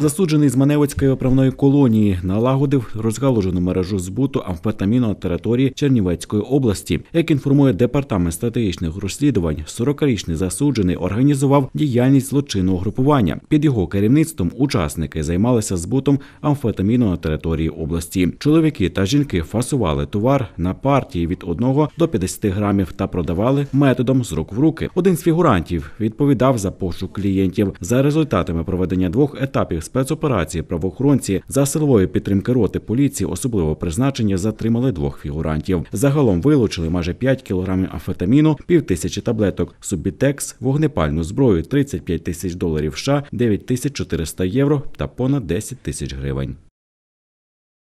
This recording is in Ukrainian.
Засуджений з Маневицької оправної колонії налагодив розгалужену мережу збуту амфетаміну на території Чернівецької області. Як інформує департамент стратегічних розслідувань, 40-річний засуджений організував діяльність злочинного групування. Під його керівництвом учасники займалися збутом амфетаміну на території області. Чоловіки та жінки фасували товар на партії від 1 до 50 грамів та продавали методом з рук в руки. Один з фігурантів відповідав за пошук клієнтів. За результатами проведення двох етапів спецоперації правоохоронці за силової підтримки роти поліції особливого призначення затримали двох фігурантів. Загалом вилучили майже 5 кілограмів амфетаміну, півтисячі таблеток, субітекс, вогнепальну зброю, 35 тисяч доларів, США, 9 тисяч 400 євро та понад 10 тисяч гривень.